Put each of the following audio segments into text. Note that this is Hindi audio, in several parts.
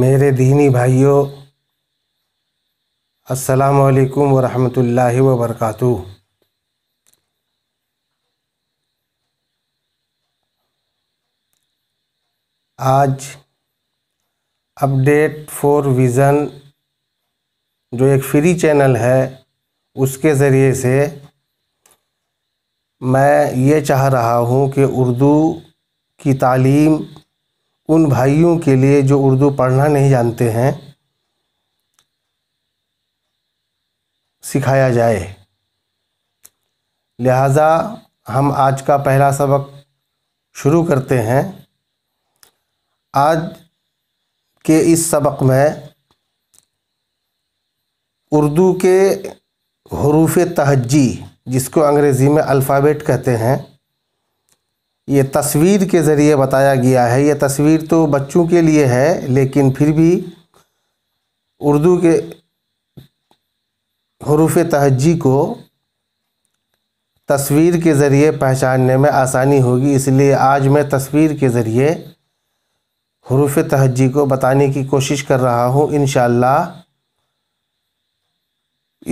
मेरे दीनी भाइयों अस्सलाम वालेकुम रहमतुल्लाहि व बरकातहू आज अपडेट फॉर विज़न जो एक फ्री चैनल है उसके ज़रिए से मैं ये चाह रहा हूँ कि उर्दू की तालीम उन भाइयों के लिए जो उर्दू पढ़ना नहीं जानते हैं सिखाया जाए लिहाजा हम आज का पहला सबक शुरू करते हैं आज के इस सबक में उर्दू के हरूफ तहजी जिसको अंग्रेज़ी में अल्फ़ाबेट कहते हैं ये तस्वीर के ज़रिए बताया गया है ये तस्वीर तो बच्चों के लिए है लेकिन फिर भी उर्दू के हरूफ तहजी को तस्वीर के ज़रिए पहचानने में आसानी होगी इसलिए आज मैं तस्वीर के ज़रिए हरूफ तहजी को बताने की कोशिश कर रहा हूँ इन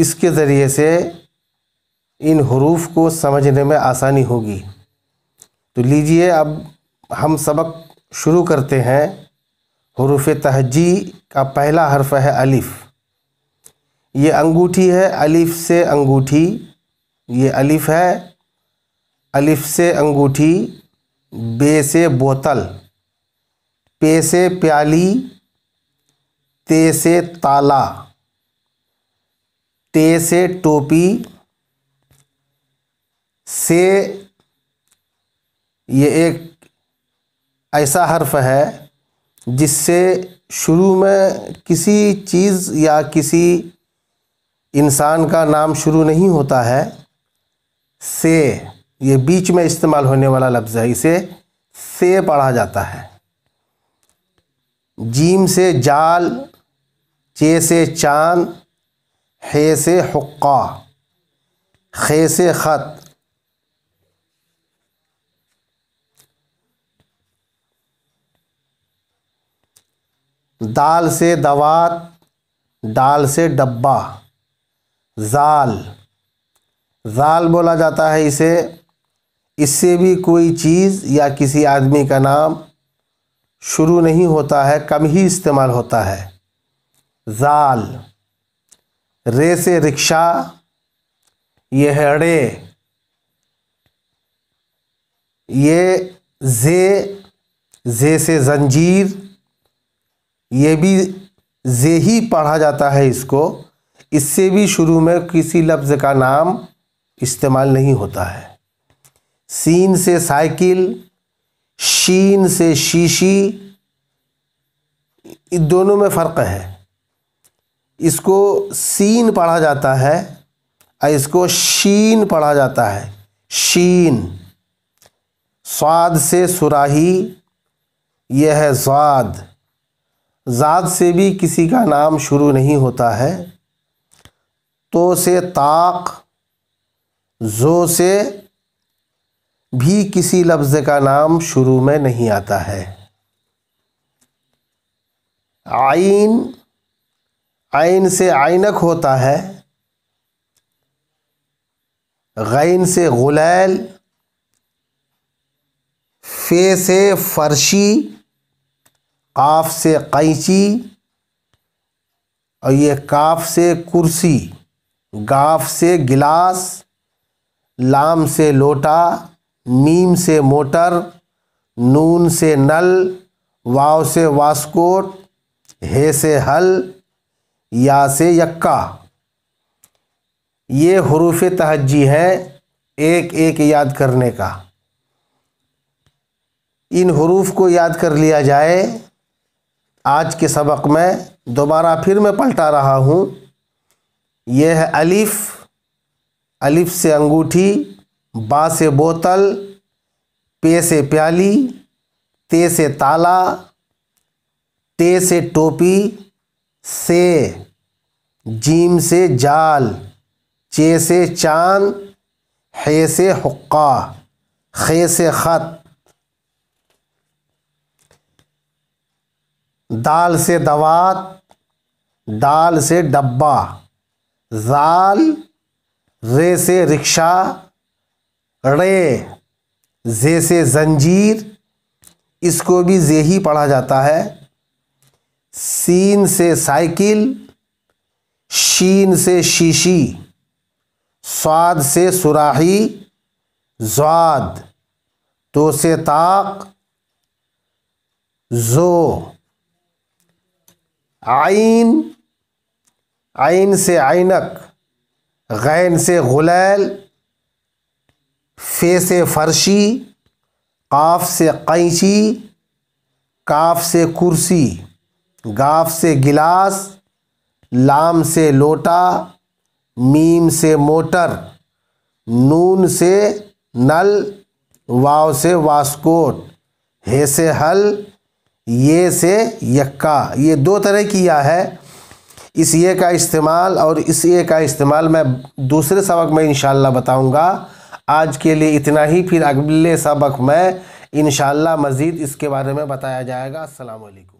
इसके ज़रिए से इन हरूफ को समझने में आसानी होगी तो लीजिए अब हम सबक शुरू करते हैं हरूफ तहजी का पहला हर्फ है अलिफ़ ये अंगूठी है अलिफ़ से अंगूठी ये अलिफ़ है अलिफ़ से अंगूठी बे से बोतल पे से प्याली ते से ताला ते से टोपी से ये एक ऐसा हर्फ है जिससे शुरू में किसी चीज़ या किसी इंसान का नाम शुरू नहीं होता है से ये बीच में इस्तेमाल होने वाला लफ्ज़ है इसे से पढ़ा जाता है जीम से जाल चे से चाँद हे से हुक्का खे से ख़त दाल से दवात दाल से डब्बा जाल जाल बोला जाता है इसे इससे भी कोई चीज़ या किसी आदमी का नाम शुरू नहीं होता है कम ही इस्तेमाल होता है जाल रे से रिक्शा ये है ये जे जे से जंजीर ये भी जे ही पढ़ा जाता है इसको इससे भी शुरू में किसी लफ्ज़ का नाम इस्तेमाल नहीं होता है सीन से साइकिल शीन से शीशी इन दोनों में फ़र्क है इसको सीन पढ़ा जाता है और इसको शीन पढ़ा जाता है शीन स्वाद से सुराही यह है स्वाद ज़ात से भी किसी का नाम शुरू नहीं होता है तो से ताक जो से भी किसी लफ्ज़ का नाम शुरू में नहीं आता है आइन आइन से आइनक होता है गैन से गुलैल फे से फर्शी काफ से कैंची और ये काफ से कुर्सी गाफ से गिलास लाम से लोटा मीम से मोटर नून से नल वाव से वास्कोट हे से हल या से यक्का ये हरूफ तहजी हैं एक एक याद करने का इन हरूफ को याद कर लिया जाए आज के सबक में दोबारा फिर मैं पलटा रहा हूँ यह है अलिफ़ अलिफ से अंगूठी बा से बोतल पे से प्याली ते से ताला टे से टोपी से जीम से जाल चे से चांद हे से हुक्का खे से ख़त दाल से दवात दाल से डब्बा जाल रे से रिक्शा रे जे से जंजीर इसको भी जे ही पढ़ा जाता है सीन से साइकिल शीन से शीशी स्वाद से सुराही ज्वाद तो से ताक जो आइन आइन से आइनक गैन से गुलैल फे से फर्शी काफ से कैंची काफ से कुर्सी गाफ से गिलास लाम से लोटा मीम से मोटर नून से नल वाव से वास्कोट हे से हल ये से यक्का ये दो तरह की या है इस ये का इस्तेमाल और इस ये का इस्तेमाल मैं दूसरे सबक में इन बताऊँगा आज के लिए इतना ही फिर अगले सबक में इन मज़ीद इसके बारे में बताया जाएगा असलकम